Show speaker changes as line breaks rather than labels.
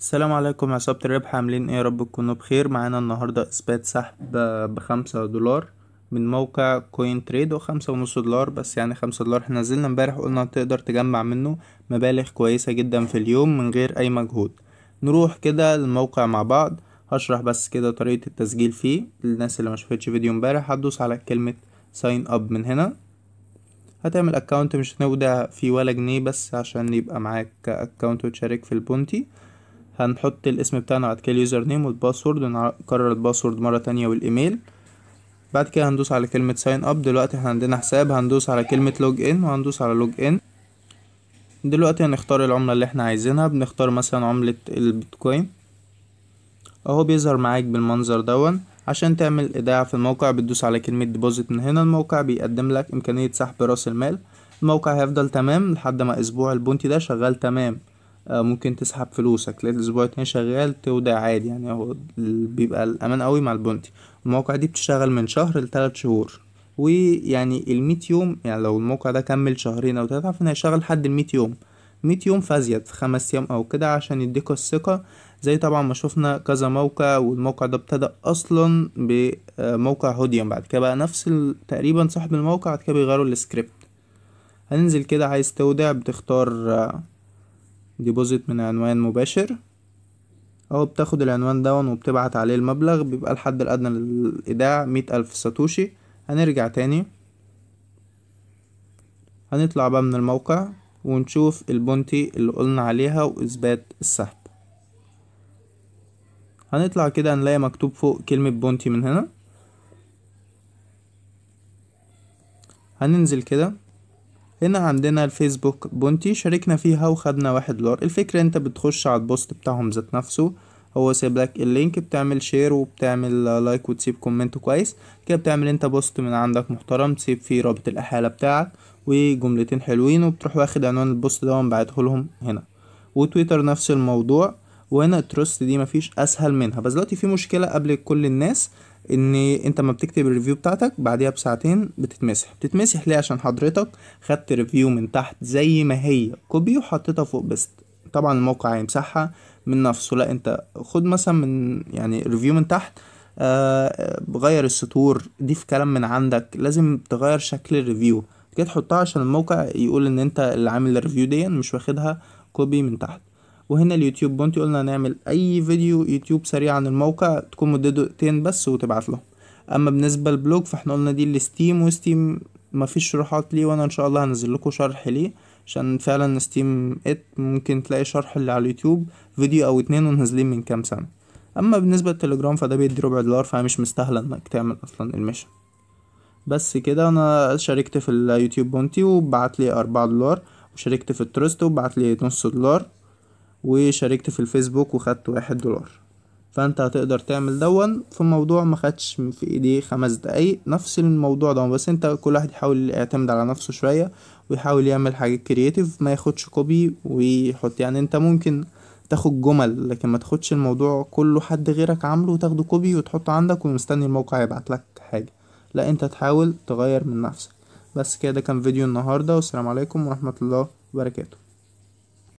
السلام عليكم يا الربح عاملين ايه يا رب تكونوا بخير معانا النهاردة اثبات سحب بخمسة دولار من موقع كوين تريد وخمسة ونص دولار بس يعني خمسة دولار احنا نزلنا امبارح قلنا تقدر تجمع منه مبالغ كويسة جدا في اليوم من غير اي مجهود نروح كده للموقع مع بعض هشرح بس كده طريقة التسجيل فيه للناس اللي ما شافتش فيديو امبارح هتدوس على كلمة ساين اب من هنا هتعمل اكونت مش هنودع فيه ولا جنيه بس عشان يبقى معاك اكونت وتشارك في البونتي هنحط الاسم بتاعنا بعد كده اليوزر نيم والباسورد ونكرر الباسورد مرة تانية والايميل بعد كده هندوس على كلمة ساين اب دلوقتي احنا عندنا حساب هندوس على كلمة لوج ان وهندوس على لوج ان دلوقتي هنختار العملة اللي احنا عايزينها بنختار مثلا عملة البيتكوين اهو بيظهر معاك بالمنظر دون عشان تعمل ايداع في الموقع بتدوس على كلمة ديبوزيت من هنا الموقع بيقدم لك امكانية سحب راس المال الموقع هيفضل تمام لحد ما اسبوع البونتي ده شغال تمام آه، ممكن تسحب فلوسك تلاقي الاسبوع التاني شغال تودع عادي يعني هو بيبقى الامان قوي مع البونتي المواقع دي بتشتغل من شهر لتلات شهور ويعني الميت يوم يعني لو الموقع ده كمل شهرين او تلاتة عارف هيشتغل لحد الميت يوم ميت يوم فازيد خمس ايام او كده عشان يديكوا الثقة زي طبعا ما شفنا كذا موقع والموقع ده ابتدى اصلا بموقع هوديوم بعد كده بقى نفس تقريبا صاحب الموقع بعد كده بيغيروا السكريبت هننزل كده عايز تودع بتختار آه، ديبوزيت من عنوان مباشر أو بتاخد العنوان داون وبتبعت عليه المبلغ بيبقى الحد الأدنى للإيداع مية ألف ساتوشي هنرجع تاني هنطلع بقى من الموقع ونشوف البونتي اللي قلنا عليها وإثبات السحب هنطلع كده هنلاقي مكتوب فوق كلمة بونتي من هنا هننزل كده هنا عندنا الفيسبوك بونتي شاركنا فيها وخدنا واحد دولار الفكرة انت بتخش على البوست بتاعهم ذات نفسه هو سيب لك اللينك بتعمل شير وبتعمل لايك وتسيب كومنت كويس كده بتعمل انت بوست من عندك محترم تسيب فيه رابط الاحالة بتاعك وجملتين حلوين وبتروح واخد عنوان البوست ده ومبعته لهم هنا وتويتر نفس الموضوع وهنا التروست دي مفيش اسهل منها بس دلوقتي في مشكله قبل كل الناس ان انت ما بتكتب الريفيو بتاعتك بعديها بساعتين بتتمسح بتتمسح ليه عشان حضرتك خدت ريفيو من تحت زي ما هي كوبي وحطيتها فوق بيست طبعا الموقع هيمسحها من نفسه لا انت خد مثلا من يعني ريفيو من تحت آه غير السطور دي في كلام من عندك لازم تغير شكل الريفيو كده تحطها عشان الموقع يقول ان انت اللي عامل الريفيو دي مش واخدها كوبي من تحت وهنا اليوتيوب بونتي قلنا هنعمل اي فيديو يوتيوب سريع عن الموقع تكون مدته دقيقتين بس وتبعت لهم اما بالنسبه للبلوج فاحنا قلنا دي الستيم وستيم مفيش شروحات ليه وانا ان شاء الله هنزل لكم شرح ليه عشان فعلا ستيم ات ممكن تلاقي شرح اللي على اليوتيوب فيديو او اتنين ونازلين من كام سنه اما بالنسبه للتليجرام فده بيدي ربع دولار فمش مستاهله انك تعمل اصلا الميشن بس كده انا شاركت في اليوتيوب بونتي وبعت لي أربعة دولار وشاركت في التروست وبعت لي نص دولار وشاركت في الفيسبوك وخدت واحد دولار فانت هتقدر تعمل دون في موضوع ما خدش في ايديه خمس دقايق نفس الموضوع ده بس انت كل واحد يحاول يعتمد على نفسه شويه ويحاول يعمل حاجه كرييتيف ما ياخدش كوبي ويحط يعني انت ممكن تاخد جمل لكن ما تاخدش الموضوع كله حد غيرك عامله وتاخده كوبي وتحطه عندك ومستني الموقع يبعت لك حاجه لا انت تحاول تغير من نفسك بس كده كان فيديو النهارده والسلام عليكم ورحمه الله وبركاته